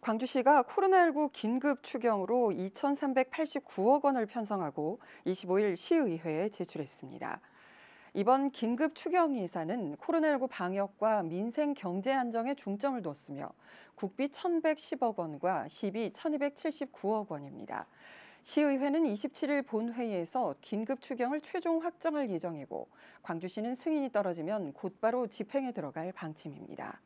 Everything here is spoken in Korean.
광주시가 코로나19 긴급 추경으로 2,389억 원을 편성하고 25일 시의회에 제출했습니다. 이번 긴급 추경 예산은 코로나19 방역과 민생 경제 안정에 중점을 뒀으며 국비 1,110억 원과 시비 1,279억 원입니다. 시의회는 27일 본회의에서 긴급 추경을 최종 확정할 예정이고 광주시는 승인이 떨어지면 곧바로 집행에 들어갈 방침입니다.